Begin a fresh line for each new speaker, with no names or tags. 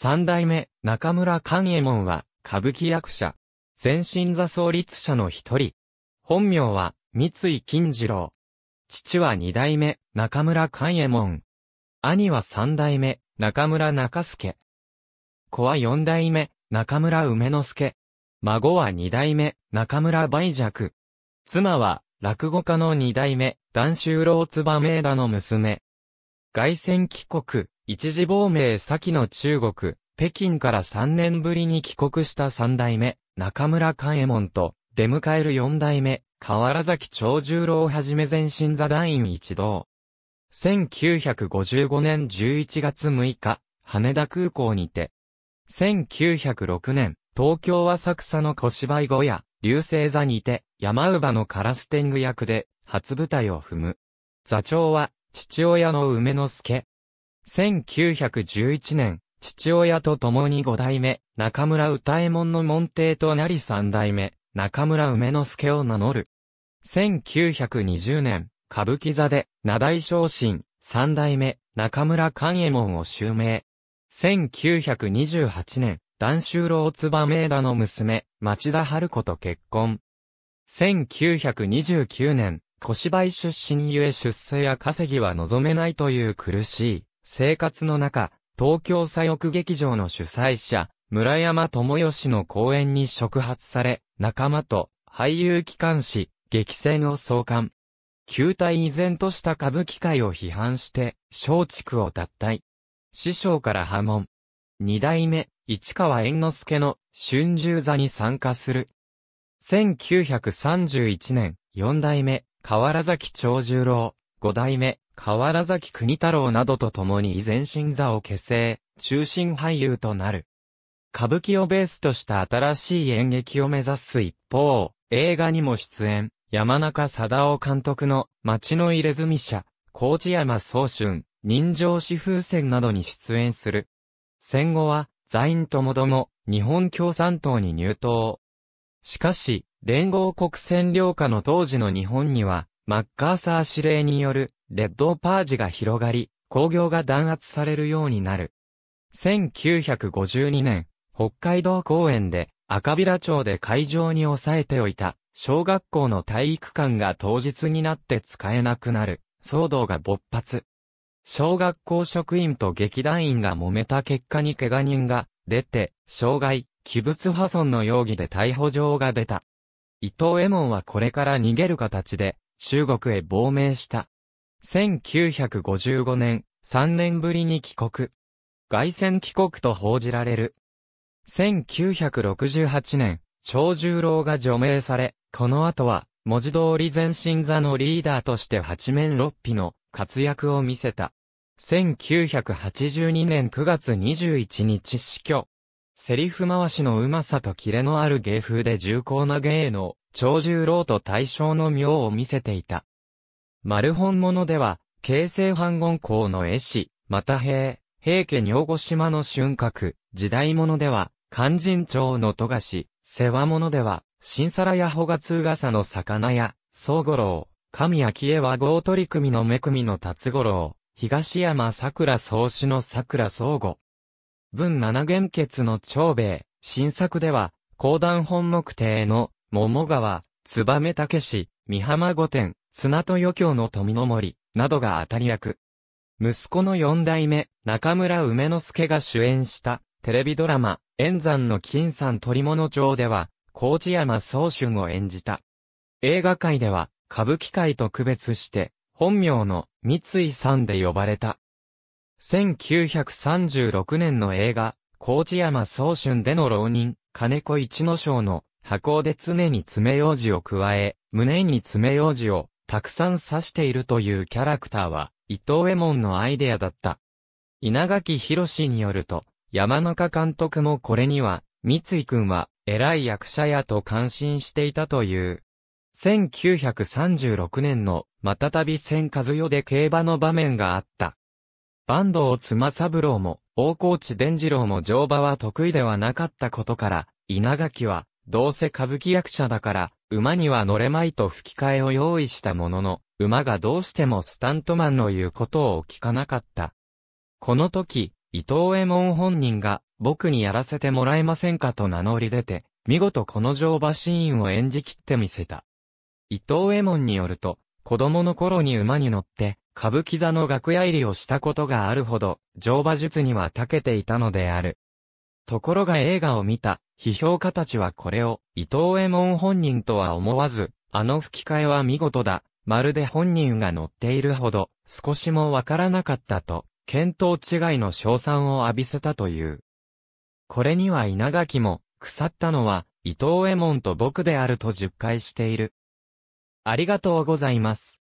三代目、中村勘右衛門は、歌舞伎役者。前身座創立者の一人。本名は、三井金次郎。父は二代目、中村勘右衛門。兄は三代目、中村中助。子は四代目、中村梅之助。孫は二代目、中村梅若。妻は、落語家の二代目、段州郎つばめだの娘。外戦帰国、一時亡命先の中国、北京から3年ぶりに帰国した三代目、中村勘右衛門と、出迎える四代目、河原崎長十郎をはじめ前進座団員一同。1955年11月6日、羽田空港にて。1906年、東京浅草の小芝居小屋、流星座にて、山乳のカラステング役で、初舞台を踏む。座長は、父親の梅之助、1911年、父親と共に五代目、中村歌右衛門の門弟となり三代目、中村梅之助を名乗る。1920年、歌舞伎座で、名大昇進、三代目、中村勘右衛門を襲名。1928年、男州郎燕田の娘、町田春子と結婚。1929年、小芝居出身ゆえ出世や稼ぎは望めないという苦しい生活の中、東京左翼劇場の主催者、村山智義の講演に触発され、仲間と俳優機関士、激戦を創刊。旧体依然とした歌舞伎界を批判して、松竹を脱退。師匠から波紋。二代目、市川猿之助の春秋座に参加する。1931年、四代目、河原崎長十郎、五代目、河原崎国太郎などと共に然新座を結成、中心俳優となる。歌舞伎をベースとした新しい演劇を目指す一方、映画にも出演、山中貞夫監督の街の入れ墨者、高知山総春、人情四風船などに出演する。戦後は、在院ともども、日本共産党に入党。しかし、連合国占領下の当時の日本には、マッカーサー指令によるレッドパージが広がり、工業が弾圧されるようになる。1952年、北海道公園で赤平町で会場に抑えておいた小学校の体育館が当日になって使えなくなる騒動が勃発。小学校職員と劇団員が揉めた結果に怪我人が出て、傷害、器物破損の容疑で逮捕状が出た。伊藤エ衛門はこれから逃げる形で中国へ亡命した。1955年、3年ぶりに帰国。外戦帰国と報じられる。1968年、長十郎が除名され、この後は、文字通り前進座のリーダーとして八面六臂の活躍を見せた。1982年9月21日死去。セリフ回しのうまさとキレのある芸風で重厚な芸能、長十郎と対象の妙を見せていた。丸本物では、京成反言公の絵師、また平、平家女御島の春閣、時代物では、勧進町の富樫、世話物では、新皿や穂が通傘の魚屋、宗五郎、神明江和合取組の目組の達五郎、東山桜宗主の桜宗五。文七元傑の長兵衛、新作では、講談本目亭の、桃川、燕武氏、三浜御殿、砂戸余興の富の森、などが当たり役。息子の四代目、中村梅之助が主演した、テレビドラマ、炎山の金山取物町では、高知山宗春を演じた。映画界では、歌舞伎界と区別して、本名の三井さんで呼ばれた。1936年の映画、高知山宗春での浪人、金子一之章の、箱で常に爪楊枝を加え、胸に爪楊枝を、たくさん刺しているというキャラクターは、伊藤右衛門のアイデアだった。稲垣博によると、山中監督もこれには、三井くんは、偉い役者やと感心していたという。1936年の、またたび千和代で競馬の場面があった。坂東妻三郎も、大河内伝次郎も乗馬は得意ではなかったことから、稲垣は、どうせ歌舞伎役者だから、馬には乗れまいと吹き替えを用意したものの、馬がどうしてもスタントマンの言うことを聞かなかった。この時、伊藤右衛門本人が、僕にやらせてもらえませんかと名乗り出て、見事この乗馬シーンを演じきってみせた。伊藤右衛門によると、子供の頃に馬に乗って、歌舞伎座の楽屋入りをしたことがあるほど、乗馬術には長けていたのである。ところが映画を見た、批評家たちはこれを、伊藤右衛門本人とは思わず、あの吹き替えは見事だ。まるで本人が乗っているほど、少しもわからなかったと、見当違いの称賛を浴びせたという。これには稲垣も、腐ったのは、伊藤右衛門と僕であると述回している。ありがとうございます。